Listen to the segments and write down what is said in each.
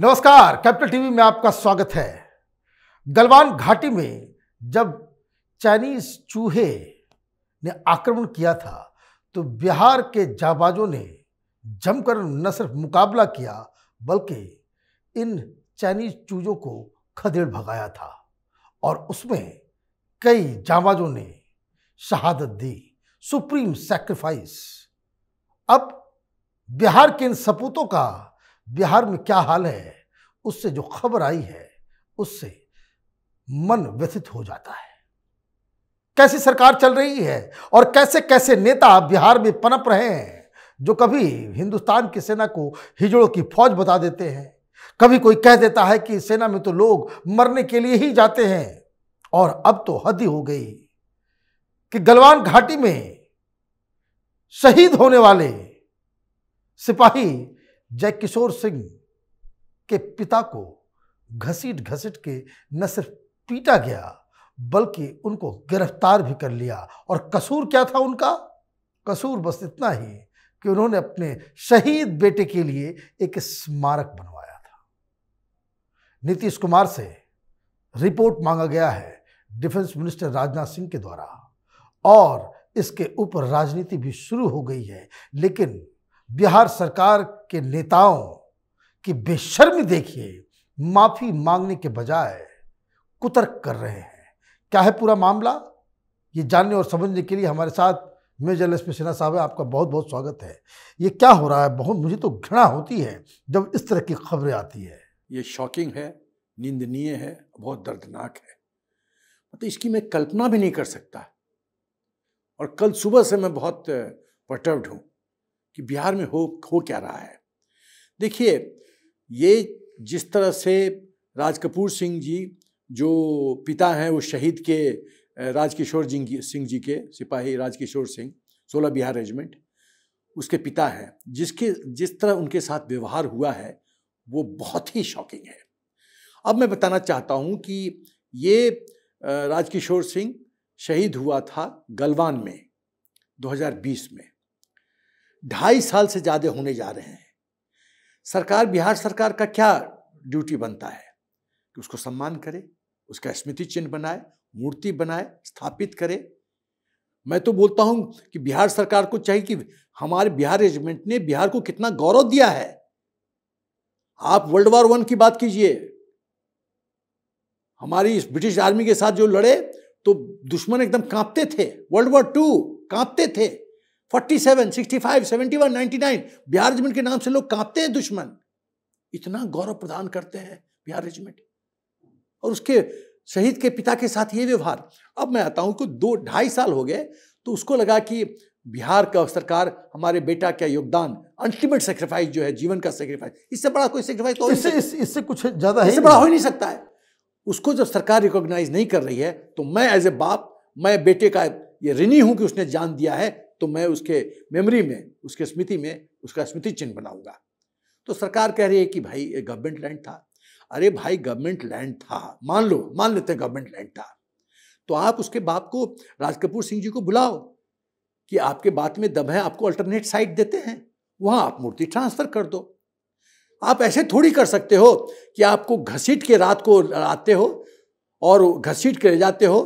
नमस्कार capital TV में आपका स्वागत है गलवान घाटी में जब चाइनीज चूहे ने आक्रमण किया था तो बिहार के जाबाजों ने जमकर न सिर्फ मुकाबला किया बल्कि इन चाइनीज चूजों को खदेड़ भगाया था और उसमें कई जाबाजों ने शहादत दी सुप्रीम सेक्रीफाइस अब बिहार के इन सपूतों का बिहार में क्या हाल है उससे जो खबर आई है उससे मन व्यथित हो जाता है कैसी सरकार चल रही है और कैसे कैसे नेता बिहार में पनप रहे हैं जो कभी हिंदुस्तान की सेना को हिजड़ों की फौज बता देते हैं कभी कोई कह देता है कि सेना में तो लोग मरने के लिए ही जाते हैं और अब तो हद ही हो गई कि गलवान घाटी में शहीद होने वाले सिपाही जयकिशोर सिंह के पिता को घसीट घसीट के न सिर्फ पीटा गया बल्कि उनको गिरफ्तार भी कर लिया और कसूर क्या था उनका कसूर बस इतना ही कि उन्होंने अपने शहीद बेटे के लिए एक स्मारक बनवाया था नीतीश कुमार से रिपोर्ट मांगा गया है डिफेंस मिनिस्टर राजनाथ सिंह के द्वारा और इसके ऊपर राजनीति भी शुरू हो गई है लेकिन बिहार सरकार के नेताओं की बेशर्मी देखिए माफ़ी मांगने के बजाय कुतर्क कर रहे हैं क्या है पूरा मामला ये जानने और समझने के लिए हमारे साथ मेजर एस पी सिन्हा साहब आपका बहुत बहुत स्वागत है ये क्या हो रहा है बहुत मुझे तो घृणा होती है जब इस तरह की खबरें आती है ये शॉकिंग है निंदनीय है बहुत दर्दनाक है तो इसकी मैं कल्पना भी नहीं कर सकता और कल सुबह से मैं बहुत पटर्ड हूँ कि बिहार में हो हो क्या रहा है देखिए ये जिस तरह से राज कपूर सिंह जी जो पिता हैं वो शहीद के राजकिशोर जिंग सिंह जी के सिपाही राजकिशोर सिंह सोलह बिहार रेजिमेंट उसके पिता हैं जिसके जिस तरह उनके साथ व्यवहार हुआ है वो बहुत ही शॉकिंग है अब मैं बताना चाहता हूँ कि ये राजकिशोर सिंह शहीद हुआ था गलवान में 2020 में ढाई साल से ज़्यादा होने जा रहे हैं सरकार बिहार सरकार का क्या ड्यूटी बनता है कि उसको सम्मान करे उसका स्मृति चिन्ह बनाए मूर्ति बनाए स्थापित करे मैं तो बोलता हूं कि बिहार सरकार को चाहिए कि हमारे बिहार रेजिमेंट ने बिहार को कितना गौरव दिया है आप वर्ल्ड वॉर वन की बात कीजिए हमारी इस ब्रिटिश आर्मी के साथ जो लड़े तो दुश्मन एकदम कांपते थे वर्ल्ड वॉर टू कांपते थे forty seven sixty five seventy one ninety nine Bihar regiment के नाम से लोग कांपते हैं दुश्मन इतना गौरव प्रदान करते हैं बिहार रेजिमेंट और उसके शहीद के पिता के साथ ये व्यवहार अब मैं आता हूं कि दो ढाई साल हो गए तो उसको लगा कि बिहार का सरकार हमारे बेटा का योगदान अल्टीमेट सेक्रीफाइस जो है जीवन का सेक्रीफाइस इससे बड़ा कोई सेक्रीफाइस तो इससे इससे इस, इस कुछ ज़्यादा इससे बड़ा हो ही नहीं सकता है उसको जब सरकार रिकॉग्नाइज नहीं कर रही है तो मैं एज ए बाप मैं बेटे का ये ऋणी हूं कि उसने जान दिया है तो मैं उसके मेमोरी में उसके स्मृति में उसका स्मृति चिन्ह बनाऊंगा तो सरकार कह रही है कि भाई ये गवर्नमेंट लैंड था अरे भाई गवर्नमेंट लैंड था मान लो मान लेते हैं गवर्नमेंट लैंड था तो आप उसके बाप को राज कपूर सिंह जी को बुलाओ कि आपके बात में दम है आपको अल्टरनेट साइट देते हैं वहाँ आप मूर्ति ट्रांसफ़र कर दो आप ऐसे थोड़ी कर सकते हो कि आपको घसीट के रात को आते हो और घसीट के ले जाते हो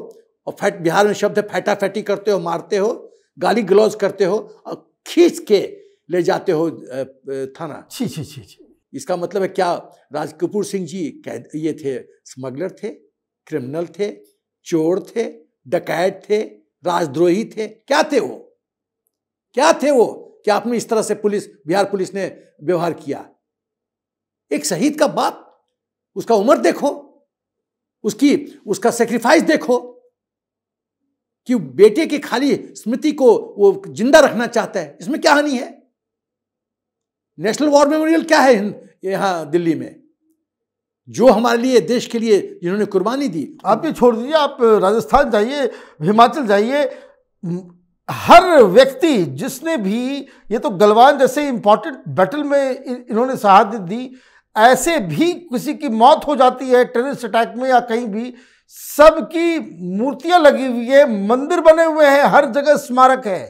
और फैट बिहार में शब्द है फैटा फैटी करते हो मारते हो गाली गलौज करते हो और खींच के ले जाते हो थाना छी छी छी छी इसका मतलब है क्या राज कपूर सिंह जी कैद ये थे स्मगलर थे क्रिमिनल थे चोर थे डकैत थे राजद्रोही थे क्या थे वो क्या थे वो क्या आपने इस तरह से पुलिस बिहार पुलिस ने व्यवहार किया एक शहीद का बाप उसका उम्र देखो उसकी उसका सेक्रीफाइस देखो कि बेटे की खाली स्मृति को वो जिंदा रखना चाहता है इसमें क्या हानि है नेशनल वॉर मेमोरियल क्या है यहाँ दिल्ली में जो हमारे लिए देश के लिए जिन्होंने कुर्बानी दी आप ये छोड़ दीजिए आप राजस्थान जाइए हिमाचल जाइए हर व्यक्ति जिसने भी ये तो गलवान जैसे इंपॉर्टेंट बैटल में इन्होंने शहादत दी ऐसे भी किसी की मौत हो जाती है टेररिस्ट अटैक में या कहीं भी सबकी मूर्तियां लगी हुई है मंदिर बने हुए हैं हर जगह स्मारक है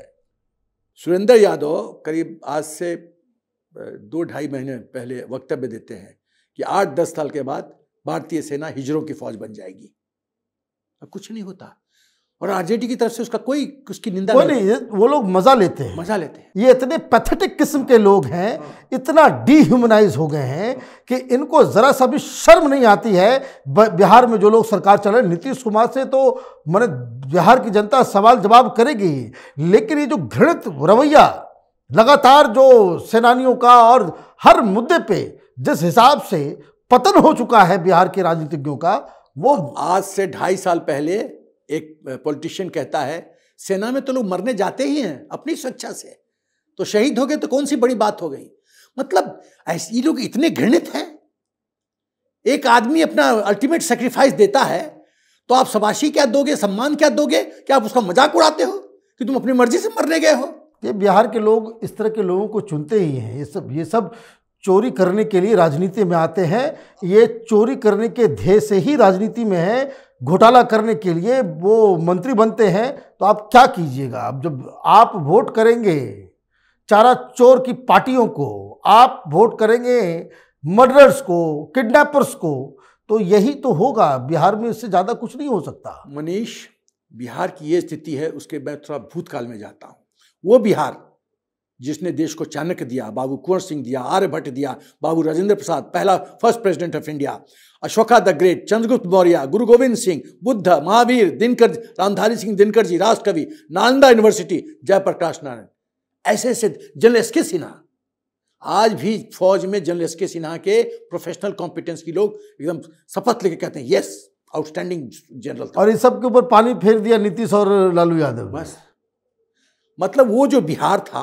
सुरेंद्र यादव करीब आज से दो ढाई महीने पहले वक्तव्य देते हैं कि आठ दस साल के बाद भारतीय सेना हिजरों की फौज बन जाएगी अब कुछ नहीं होता और आरजेडी की तरफ से उसका कोई उसकी निंदा कोई नहीं, नहीं वो लोग मजा लेते हैं मजा लेते हैं ये इतने पैथेटिक किस्म के लोग हैं इतना डीह्यूमनाइज हो गए हैं कि इनको जरा सा भी शर्म नहीं आती है बिहार में जो लोग सरकार चला रहे नीतीश कुमार से तो मैंने बिहार की जनता सवाल जवाब करेगी लेकिन ये जो घृणित रवैया लगातार जो सेनानियों का और हर मुद्दे पे जिस हिसाब से पतन हो चुका है बिहार के राजनीतिज्ञों का वो आज से ढाई साल पहले एक पॉलिटिशियन कहता है सेना में तो लोग मरने जाते ही हैं अपनी स्वेच्छा से तो शहीद हो गए तो कौन सी बड़ी बात हो गई मतलब ऐसे ये लोग इतने घृणित हैं एक आदमी अपना अल्टीमेट सेक्रीफाइस देता है तो आप शबाशी क्या दोगे सम्मान क्या दोगे क्या आप उसका मजाक उड़ाते हो कि तुम अपनी मर्जी से मरने गए हो ये बिहार के लोग इस तरह के लोगों को चुनते ही हैं ये सब ये सब चोरी करने के लिए राजनीति में आते हैं ये चोरी करने के ध्येय से ही राजनीति में है घोटाला करने के लिए वो मंत्री बनते हैं तो आप क्या कीजिएगा आप जब आप वोट करेंगे चारा चोर की पार्टियों को आप वोट करेंगे मर्डरर्स को किडनैपर्स को तो यही तो होगा बिहार में इससे ज़्यादा कुछ नहीं हो सकता मनीष बिहार की ये स्थिति है उसके मैं थोड़ा भूतकाल में जाता हूँ वो बिहार जिसने देश को चाणक्य दिया बाबू कुंवर सिंह दिया आर्यभट्ट दिया बाबू राजेंद्र प्रसाद पहला first president of India Ashoka the great Chandragupta Maurya Guru Gobind Singh Buddha Mahavir Dinkar Ramdhari Singh Dinkar ji राष्ट्रकवि नालंदा यूनिवर्सिटी जयप्रकाश नारायण ऐसे ऐसे जनरल एस के सिन्हा आज भी फौज में जनरल एस के सिन्हा के प्रोफेशनल कॉम्पिटेंस की लोग एकदम शपथ लेके कहते हैं यस आउटस्टैंडिंग जनरल और इन सबके ऊपर पानी फेर दिया नीतीश और लालू यादव बस मतलब वो जो बिहार था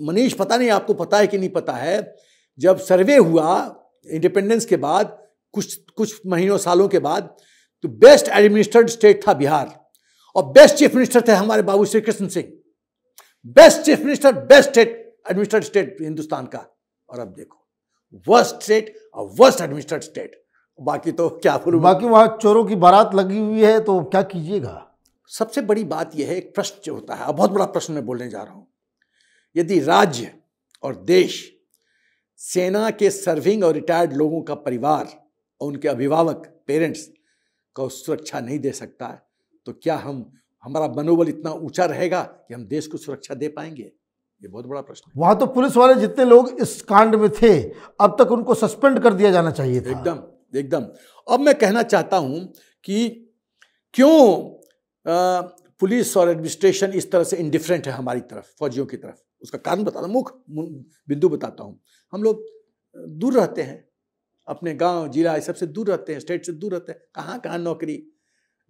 मनीष पता नहीं आपको पता है कि नहीं पता है जब सर्वे हुआ इंडिपेंडेंस के बाद कुछ कुछ महीनों सालों के बाद तो बेस्ट एडमिनिस्ट्रेड स्टेट था बिहार और बेस्ट चीफ मिनिस्टर थे हमारे Babu Shri Krishna Singh best chief minister best state administrate state Hindustan का और अब देखो वर्स्ट स्टेट और वर्स्ट एडमिनिस्ट्रेट स्टेट बाकी तो क्या बोलूँ बाकी वहाँ चोरों की बारात लगी हुई है तो क्या कीजिएगा सबसे बड़ी बात यह है एक प्रश्न जो होता है बहुत बड़ा प्रश्न मैं बोलने जा रहा हूँ यदि राज्य और देश सेना के सर्विंग और रिटायर्ड लोगों का परिवार और उनके अभिभावक पेरेंट्स को सुरक्षा नहीं दे सकता तो क्या हम हमारा मनोबल इतना ऊंचा रहेगा कि हम देश को सुरक्षा दे पाएंगे ये बहुत बड़ा प्रश्न है वहाँ तो पुलिस वाले जितने लोग इस कांड में थे अब तक उनको सस्पेंड कर दिया जाना चाहिए था एकदम एकदम अब मैं कहना चाहता हूँ कि क्यों आ, पुलिस और एडमिनिस्ट्रेशन इस तरह से इंडिफरेंट है हमारी तरफ फौजियों की तरफ उसका कारण बताता मुख बिंदु बताता हूँ हम लोग दूर रहते हैं अपने गांव जिला इस सबसे दूर रहते हैं स्टेट से दूर रहते हैं कहाँ कहाँ नौकरी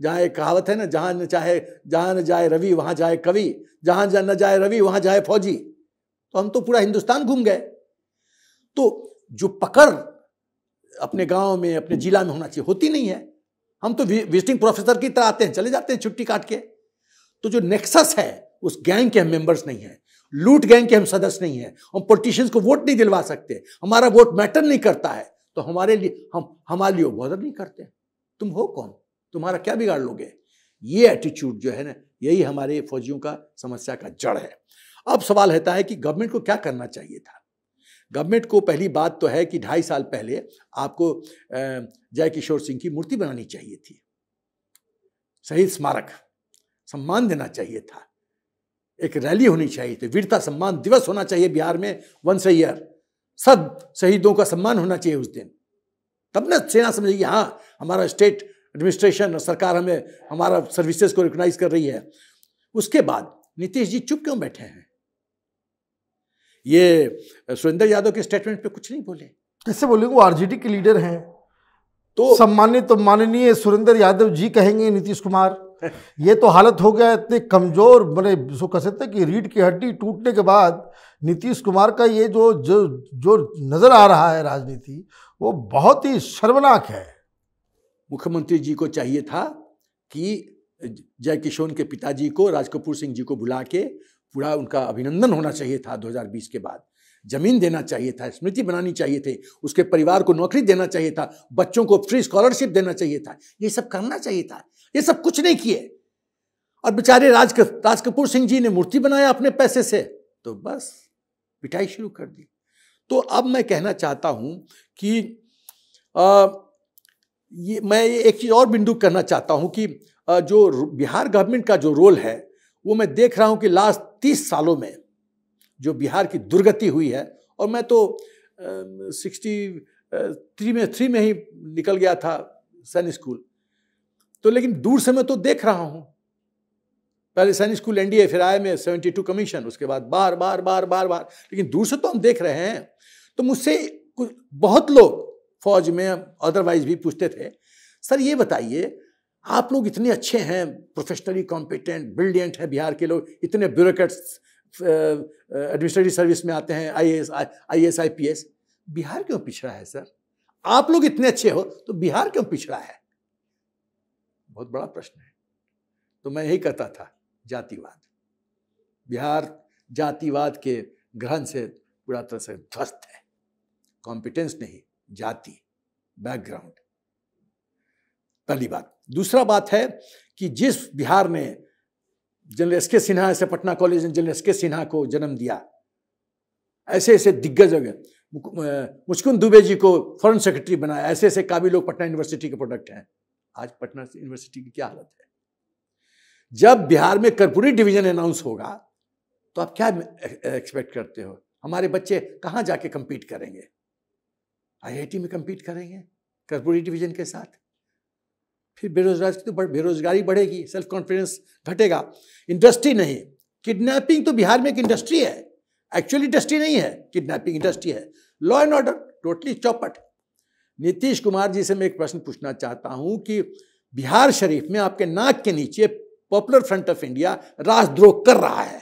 जहाँ एक कहावत है ना जहाँ न चाहे जहाँ न जाए रवि वहाँ जाए कवि जहाँ न जाए रवि वहाँ जाए फौजी तो हम तो पूरा हिंदुस्तान घूम गए तो जो पकड़ अपने गांव में अपने जिला में होना चाहिए होती नहीं है हम तो विजिटिंग प्रोफेसर की तरह आते हैं चले जाते हैं छुट्टी काट के तो जो नेक्सस है उस गैंग के हम मेंबर्स नहीं हैं लूट गैंग के हम सदस्य नहीं है हम पोलिटिशियंस को वोट नहीं दिलवा सकते हमारा वोट मैटर नहीं करता है तो हमारे लिए हम हमारे लिए बॉदर नहीं करते तुम हो कौन तुम्हारा क्या बिगाड़ लोगे ये एटीट्यूड जो है ना यही हमारे फौजियों का समस्या का जड़ है अब सवाल रहता है कि गवर्नमेंट को क्या करना चाहिए था गवर्नमेंट को पहली बात तो है कि ढाई साल पहले आपको जय किशोर सिंह की मूर्ति बनानी चाहिए थी शहीद स्मारक सम्मान देना चाहिए था एक रैली होनी चाहिए थी वीरता सम्मान दिवस होना चाहिए बिहार में वंस ईयर सब शहीदों का सम्मान होना चाहिए उस दिन तब ना सेना समझेगी हाँ हमारा स्टेट एडमिनिस्ट्रेशन और सरकार हमें हमारा सर्विसेज को रिकोगनाइज कर रही है उसके बाद नीतीश जी चुप क्यों बैठे हैं ये सुरेंद्र यादव के स्टेटमेंट पे कुछ नहीं बोले कैसे बोलेंगे वो आरजेडी के लीडर हैं तो सम्मानित तो माननीय सुरेंद्र यादव जी कहेंगे नीतीश कुमार ये तो हालत हो गया इतने कमज़ोर मैंने उसको कह सकते कि रीढ़ की हड्डी टूटने के बाद नीतीश कुमार का ये जो जो जो नज़र आ रहा है राजनीति वो बहुत ही शर्मनाक है मुख्यमंत्री जी को चाहिए था कि जय किशोर के पिताजी को राज कपूर सिंह जी को बुला के पूरा उनका अभिनंदन होना चाहिए था 2020 के बाद जमीन देना चाहिए था स्मृति बनानी चाहिए थी उसके परिवार को नौकरी देना चाहिए था बच्चों को फ्री स्कॉलरशिप देना चाहिए था ये सब करना चाहिए था ये सब कुछ नहीं किए और बेचारे राज राज कपूर सिंह जी ने मूर्ति बनाया अपने पैसे से तो बस पिटाई शुरू कर दी तो अब मैं कहना चाहता हूं कि आ, ये मैं एक चीज़ और बिंदु कहना चाहता हूं कि आ, जो बिहार गवर्नमेंट का जो रोल है वो मैं देख रहा हूं कि लास्ट तीस सालों में जो बिहार की दुर्गति हुई है और मैं तो सिक्सटी थ्री में थ्री में ही निकल गया था सैन स्कूल तो लेकिन दूर से मैं तो देख रहा हूं पहले सैनिक स्कूल एनडीए फिर आए में सेवेंटी टू कमीशन उसके बाद बार बार बार बार बार लेकिन दूर से तो हम देख रहे हैं तो मुझसे बहुत लोग फौज में अदरवाइज भी पूछते थे सर ये बताइए आप लोग इतने अच्छे हैं प्रोफेशनली कॉम्पिटेंट ब्रिलियंट हैं बिहार के लोग इतने ब्यूरोक्रेट्स एडमिनिस्ट्रेटिव सर्विस में आते हैं I S I S I P S Bihar क्यों पिछड़ा है सर आप लोग इतने अच्छे हो तो बिहार क्यों पिछड़ा है बहुत बड़ा प्रश्न है तो मैं यही कहता था जातिवाद बिहार जातिवाद के ग्रहण से पूरा तरह से ध्वस्त है कॉम्पिटेंस नहीं जाति बैकग्राउंड पहली बात दूसरा बात है कि जिस बिहार ने जनरल एस के सिन्हा ऐसे पटना कॉलेज ने जनरल एस के सिन्हा को जन्म दिया ऐसे ऐसे दिग्गज मुस्कुंद दुबे जी को फॉरेन सेक्रेटरी बनाया ऐसे ऐसे काबिल लोग पटना यूनिवर्सिटी के प्रोडक्ट हैं आज पटना यूनिवर्सिटी की क्या हालत है जब बिहार में कर्पूरी डिवीजन अनाउंस होगा तो आप क्या एक्सपेक्ट करते हो हमारे बच्चे कहाँ जाके कम्पीट करेंगे आईआईटी में कम्पीट करेंगे कर्पूरी डिवीजन के साथ फिर बेरोजगारी तो बेरोजगारी बढ़ेगी सेल्फ कॉन्फिडेंस घटेगा इंडस्ट्री नहीं किडनैपिंग तो बिहार में एक इंडस्ट्री है एक्चुअली इंडस्ट्री नहीं है किडनैपिंग इंडस्ट्री है लॉ एंड ऑर्डर टोटली चौपट नीतीश कुमार जी से मैं एक प्रश्न पूछना चाहता हूं कि बिहार शरीफ में आपके नाक के नीचे पॉपुलर फ्रंट ऑफ इंडिया राजद्रोह कर रहा है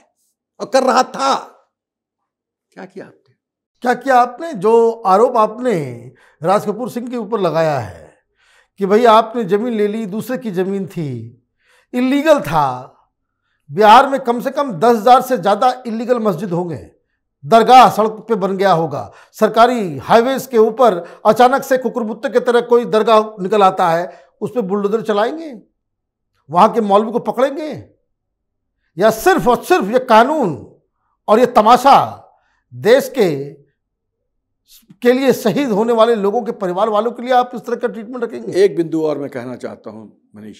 और कर रहा था क्या किया आपने क्या किया आपने जो आरोप आपने राज कपूर सिंह के ऊपर लगाया है कि भाई आपने ज़मीन ले ली दूसरे की ज़मीन थी इलीगल था बिहार में कम से कम दस हज़ार से ज़्यादा इलीगल मस्जिद होंगे दरगाह सड़क पे बन गया होगा सरकारी हाईवेज के ऊपर अचानक से कुकुरबुत्ते की तरह कोई दरगाह निकल आता है उस पर बुलडोजर चलाएंगे वहाँ के मौलवी को पकड़ेंगे या सिर्फ और सिर्फ ये कानून और ये तमाशा देश के के लिए शहीद होने वाले लोगों के परिवार वालों के लिए आप इस तरह का ट्रीटमेंट रखेंगे एक बिंदु और मैं कहना चाहता हूं मनीष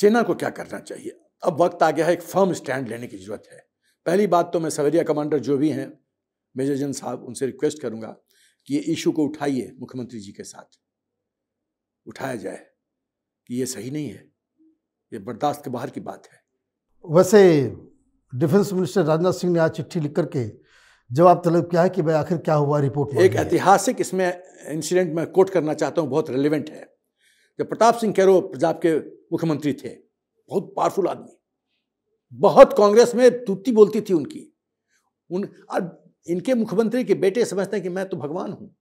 सेना को क्या करना चाहिए अब वक्त आ गया है एक फर्म स्टैंड लेने की जरूरत है पहली बात तो मैं सवेरिया कमांडर जो भी हैं मेजर जन साहब उनसे रिक्वेस्ट करूंगा कि ये इशू को उठाइए मुख्यमंत्री जी के साथ उठाया जाए कि ये सही नहीं है ये बर्दाश्त के बाहर की बात है वैसे डिफेंस मिनिस्टर राजनाथ सिंह ने आज चिट्ठी लिख करके जवाब तलब किया है कि भाई आखिर क्या हुआ रिपोर्ट एक ऐतिहासिक इसमें इंसिडेंट मैं कोट करना चाहता हूँ बहुत रेलिवेंट है जब प्रताप सिंह कैरो पंजाब के मुख्यमंत्री थे बहुत पावरफुल आदमी बहुत कांग्रेस में तूती बोलती थी उनकी उन अब इनके मुख्यमंत्री के बेटे समझते हैं कि मैं तो भगवान हूँ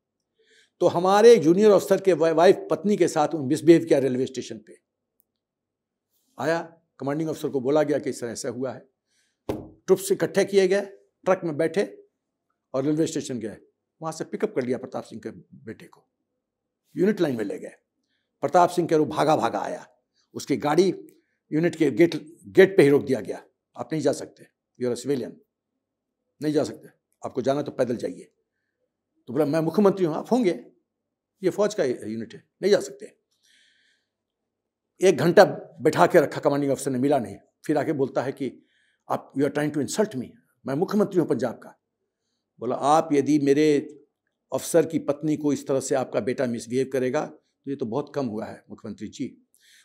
तो हमारे जूनियर अफसर के वाइफ पत्नी के साथ मिसबिहेव किया रेलवे स्टेशन पे आया कमांडिंग अफसर को बोला गया कि इस तरह ऐसा हुआ है ट्रुप्स इकट्ठे किए गए ट्रक में बैठे और रेलवे स्टेशन गए वहाँ से पिकअप कर लिया प्रताप सिंह के बेटे को यूनिट लाइन में ले गए प्रताप सिंह कह रूप भागा भागा आया उसकी गाड़ी यूनिट के गेट गेट पे ही रोक दिया गया आप नहीं जा सकते यूर सिविलियन नहीं जा सकते आपको जाना तो पैदल जाइए तो बोला मैं मुख्यमंत्री हूँ आप होंगे ये फौज का यूनिट है नहीं जा सकते एक घंटा बैठा के रखा कमांडिंग ऑफिसर ने मिला नहीं फिर आके बोलता है कि आप you are trying to insult me मैं मुख्यमंत्री हूँ पंजाब का बोला आप यदि मेरे अफसर की पत्नी को इस तरह से आपका बेटा मिसबिहेव करेगा तो ये तो बहुत कम हुआ है मुख्यमंत्री जी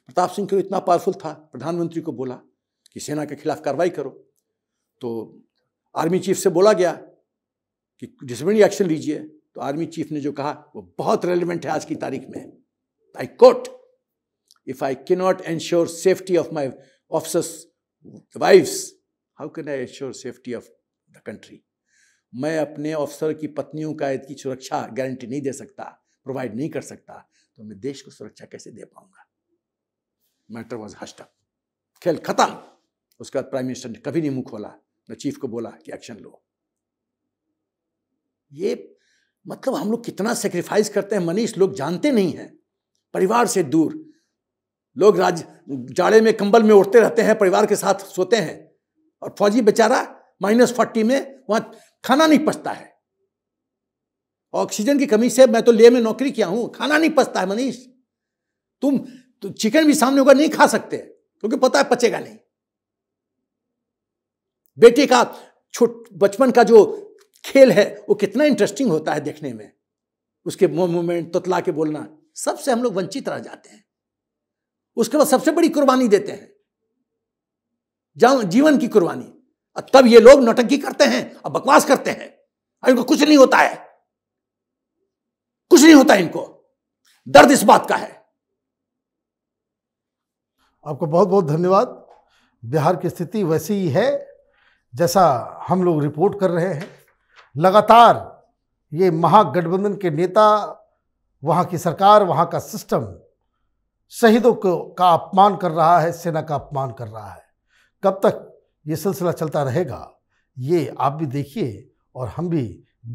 प्रताप सिंह क्यों इतना पावरफुल था प्रधानमंत्री को बोला कि सेना के खिलाफ कार्रवाई करो तो आर्मी चीफ से बोला गया कि डिसिप्लिनरी एक्शन लीजिए तो आर्मी चीफ ने जो कहा वो बहुत रेलिवेंट है आज की तारीख में I quote if I can not ensure safety of my officers wifes how can I ensure safety of the country मैं अपने ऑफिसर की पत्नियों का की सुरक्षा गारंटी नहीं दे सकता प्रोवाइड नहीं कर सकता तो मैं देश को सुरक्षा कैसे दे पाऊंगा मैटर वॉज हस्टअप खेल खत्म उसके बाद प्राइम मिनिस्टर ने कभी नहीं मुंह खोला न चीफ को बोला कि एक्शन लो ये मतलब हम लोग कितना सेक्रीफाइस करते हैं मनीष लोग जानते नहीं हैं परिवार से दूर लोग राज जाड़े में कंबल में उड़ते रहते हैं परिवार के साथ सोते हैं और फौजी बेचारा माइनस फोर्टी में वहां खाना नहीं पचता है ऑक्सीजन की कमी से मैं तो ले में नौकरी किया हूं खाना नहीं पचता है मनीष तुम तो चिकन भी सामने होगा नहीं खा सकते क्योंकि पता है पचेगा नहीं बेटे का छोट बचपन का जो खेल है वो कितना इंटरेस्टिंग होता है देखने में उसके मूवमेंट तोतला के बोलना सबसे हम लोग वंचित रह जाते हैं उसके बाद सबसे बड़ी कुर्बानी देते हैं जीवन की कुर्बानी और तब ये लोग नौटंकी करते हैं और बकवास करते हैं और इनको कुछ नहीं होता है कुछ नहीं होता इनको दर्द इस बात का है आपको बहुत बहुत धन्यवाद बिहार की स्थिति वैसी ही है जैसा हम लोग रिपोर्ट कर रहे हैं लगातार ये महागठबंधन के नेता वहाँ की सरकार वहाँ का सिस्टम शहीदों को का अपमान कर रहा है सेना का अपमान कर रहा है कब तक ये सिलसिला चलता रहेगा ये आप भी देखिए और हम भी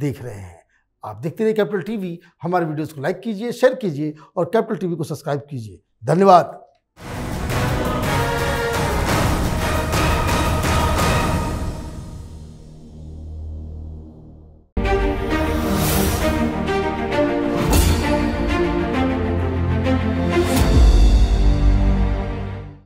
देख रहे हैं आप देखते रहिए कैपिटल टीवी हमारे वीडियोस को लाइक कीजिए शेयर कीजिए और कैपिटल टीवी को सब्सक्राइब कीजिए धन्यवाद